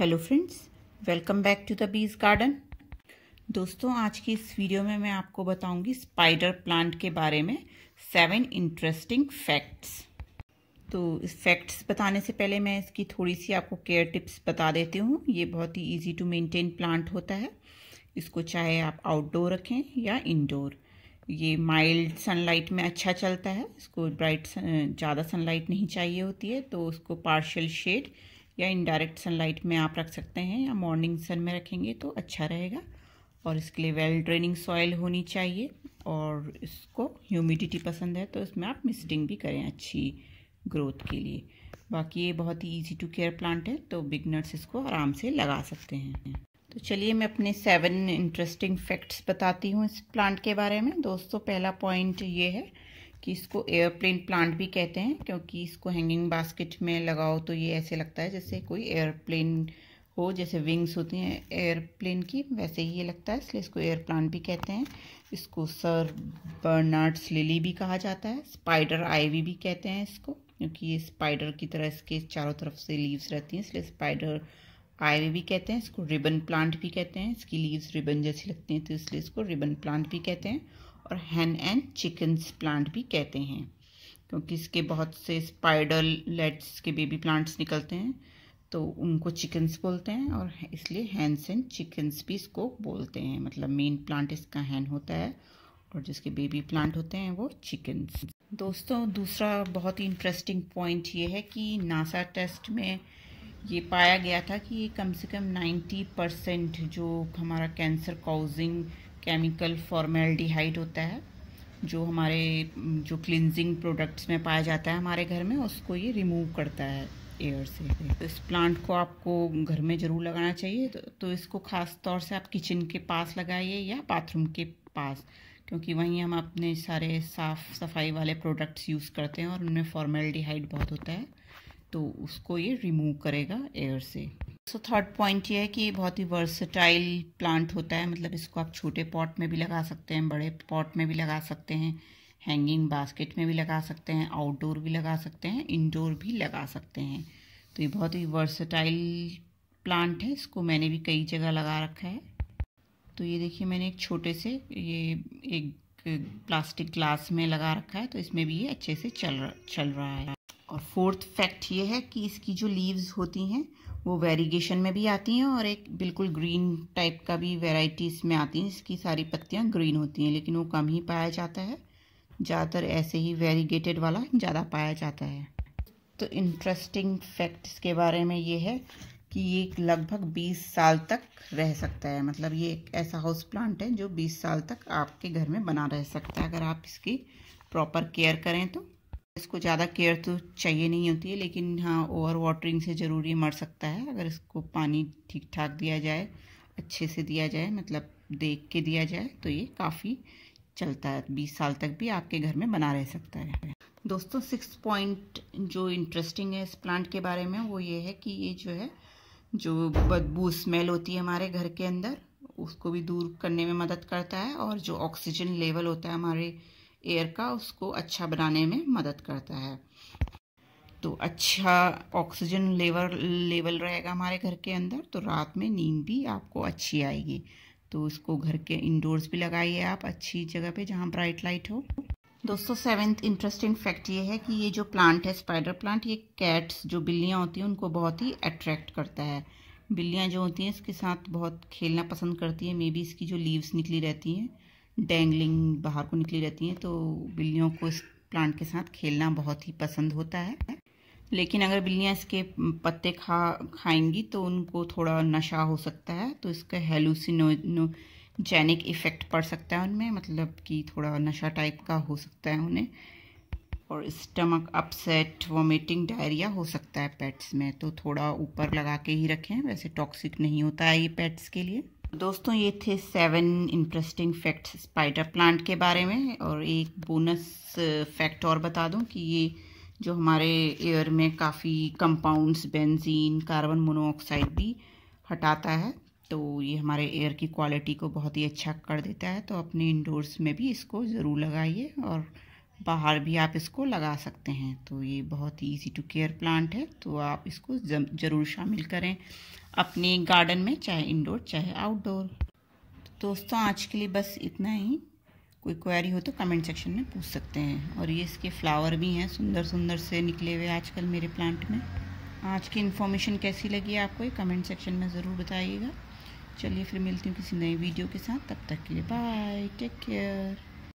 hello friends welcome back to the Beej garden दोस्तों आज की इस वीडियो में मैं आपको बताऊंगी स्पाइडर प्लांट के बारे में सेवन इंटरेस्टिंग फैक्ट्स तो इस फैक्ट्स बताने से पहले मैं इसकी थोड़ी सी आपको केयर टिप्स बता देती हूँ ये बहुत ही इजी टू मेंटेन प्लांट होता है इसको चाहे आप आउटडोर रखें या इनडोर ये माइल्ड सनलाइट में अच्छा चलता है इसको ब्राइट ज़्यादा सनलाइट नहीं चाहिए होती है तो उसको पार्शल शेड या इनडायरेक्ट सनलाइट में आप रख सकते हैं या मॉर्निंग सन में रखेंगे तो अच्छा रहेगा और इसके लिए वेल ड्रेनिंग सॉइल होनी चाहिए और इसको ह्यूमिडिटी पसंद है तो इसमें आप मिस्टिंग भी करें अच्छी ग्रोथ के लिए बाकी ये बहुत ही ईजी टू केयर प्लांट है तो बिगनर्स इसको आराम से लगा सकते हैं तो चलिए मैं अपने सेवन इंटरेस्टिंग फैक्ट्स बताती हूँ इस प्लांट के बारे में दोस्तों पहला पॉइंट ये है कि इसको एयरप्लेन प्लांट भी कहते हैं क्योंकि इसको हैंगिंग बास्केट में लगाओ तो ये ऐसे लगता है जैसे कोई एयरप्लेन हो जैसे विंग्स होती हैं एयरप्लेन की वैसे ही ये लगता है इसलिए इसको एयर प्लांट भी कहते हैं इसको सर बर्नार्ड्स लिली भी कहा जाता है स्पाइडर आईवी भी कहते हैं इसको क्योंकि ये स्पाइडर की तरह इसके चारों तरफ से लीव्स रहती हैं इसलिए स्पाइडर आईवी भी कहते हैं इसको रिबन प्लांट भी कहते हैं इसकी लीव्स रिबन जैसी लगती हैं तो इसलिए इसको रिबन प्लांट भी कहते हैं और हैन एंड चिकन्स प्लांट भी कहते हैं क्योंकि इसके बहुत से स्पाइडल लेट्स के बेबी प्लांट्स निकलते हैं तो उनको चिकन्स बोलते हैं और इसलिए हैंस एंड चिकन्स भी इसको बोलते हैं मतलब मेन प्लांट इसका हैन होता है और जिसके बेबी प्लांट होते हैं वो चिकन्स दोस्तों दूसरा बहुत ही इंटरेस्टिंग पॉइंट ये है कि नासा टेस्ट में ये पाया गया था कि कम से कम 90 परसेंट जो हमारा कैंसर काउजिंग केमिकल फॉर्मेल्डिहाइड होता है जो हमारे जो क्लिनजिंग प्रोडक्ट्स में पाया जाता है हमारे घर में उसको ये रिमूव करता है एयर से तो इस प्लांट को आपको घर में ज़रूर लगाना चाहिए तो, तो इसको ख़ास तौर से आप किचन के पास लगाइए या बाथरूम के पास क्योंकि वहीं हम अपने सारे साफ़ सफाई वाले प्रोडक्ट्स यूज़ करते हैं और उनमें फॉर्मेल्डिहाइड बहुत होता है तो उसको ये रिमूव करेगा एयर से सो थर्ड पॉइंट ये है कि ये बहुत ही वर्सटाइल प्लांट होता है मतलब इसको आप छोटे पॉट में भी लगा सकते हैं बड़े पॉट में भी लगा सकते हैं हैंगिंग बास्केट में भी लगा सकते हैं आउटडोर भी लगा सकते हैं इनडोर भी लगा सकते हैं तो ये बहुत ही वर्सटाइल प्लांट है इसको मैंने भी कई जगह लगा रखा है तो ये देखिए मैंने एक छोटे से ये एक प्लास्टिक ग्लास में लगा रखा है तो इसमें भी ये अच्छे से चल चल रहा है और फोर्थ फैक्ट ये है कि इसकी जो लीव्स होती हैं वो वेरीगेशन में भी आती हैं और एक बिल्कुल ग्रीन टाइप का भी वेराइटी इसमें आती हैं इसकी सारी पत्तियाँ ग्रीन होती हैं लेकिन वो कम ही पाया जाता है ज़्यादातर ऐसे ही वेरीगेटेड वाला ज़्यादा पाया जाता है तो इंटरेस्टिंग फैक्ट इसके बारे में ये है कि ये लगभग 20 साल तक रह सकता है मतलब ये एक ऐसा हाउस प्लांट है जो 20 साल तक आपके घर में बना रह सकता है अगर आप इसकी प्रॉपर केयर करें तो इसको ज़्यादा केयर तो चाहिए नहीं होती है लेकिन हाँ ओवर वाटरिंग से जरूरी मर सकता है अगर इसको पानी ठीक ठाक दिया जाए अच्छे से दिया जाए मतलब देख के दिया जाए तो ये काफ़ी चलता है बीस साल तक भी आपके घर में बना रह सकता है दोस्तों सिक्स पॉइंट जो इंटरेस्टिंग है इस प्लांट के बारे में वो ये है कि ये जो है जो बदबू स्मेल होती है हमारे घर के अंदर उसको भी दूर करने में मदद करता है और जो ऑक्सीजन लेवल होता है हमारे एयर का उसको अच्छा बनाने में मदद करता है तो अच्छा ऑक्सीजन लेवल लेवल रहेगा हमारे घर के अंदर तो रात में नींद भी आपको अच्छी आएगी तो इसको घर के इंडोर्स भी लगाइए आप अच्छी जगह पे जहाँ ब्राइट लाइट हो दोस्तों सेवेंथ इंटरेस्टिंग फैक्ट ये है कि ये जो प्लांट है स्पाइडर प्लांट ये कैट्स जो बिल्लियाँ होती हैं उनको बहुत ही अट्रैक्ट करता है बिल्लियाँ जो होती हैं इसके साथ बहुत खेलना पसंद करती हैं मे बी इसकी जो लीव्स निकली रहती हैं डेंगलिंग बाहर को निकली रहती हैं तो बिल्लियों को इस प्लांट के साथ खेलना बहुत ही पसंद होता है लेकिन अगर बिल्लियाँ इसके पत्ते खा खाएंगी तो उनको थोड़ा नशा हो सकता है तो इसका हेलुसिनोजेनिक इफ़ेक्ट पड़ सकता है उनमें मतलब कि थोड़ा नशा टाइप का हो सकता है उन्हें और स्टमक अपसेट वॉमिटिंग डायरिया हो सकता है पेट्स में तो थोड़ा ऊपर लगा के ही रखें वैसे टॉक्सिक नहीं होता है ये पेट्स के लिए दोस्तों ये थे seven interesting fact spider plant के बारे में और एक बोनस फैक्ट uh, और बता दूं कि ये जो हमारे एयर में काफ़ी कंपाउंड्स बेंजीन कार्बन मोनोऑक्साइड भी हटाता है तो ये हमारे एयर की क्वालिटी को बहुत ही अच्छा कर देता है तो अपने इंडोर्स में भी इसको ज़रूर लगाइए और बाहर भी आप इसको लगा सकते हैं तो ये बहुत ही ईजी टू केयर प्लांट है तो आप इसको ज़रूर शामिल करें अपने गार्डन में चाहे इंडोर चाहे आउटडोर तो दोस्तों आज के लिए बस इतना ही कोई क्वेरी हो तो कमेंट सेक्शन में पूछ सकते हैं और ये इसके फ्लावर भी हैं सुंदर सुंदर से निकले हुए आजकल मेरे प्लांट में आज की इन्फॉर्मेशन कैसी लगी आपको ये कमेंट सेक्शन में ज़रूर बताइएगा चलिए फिर मिलती हूँ किसी नई वीडियो के साथ तब तक के लिए बाय टेक केयर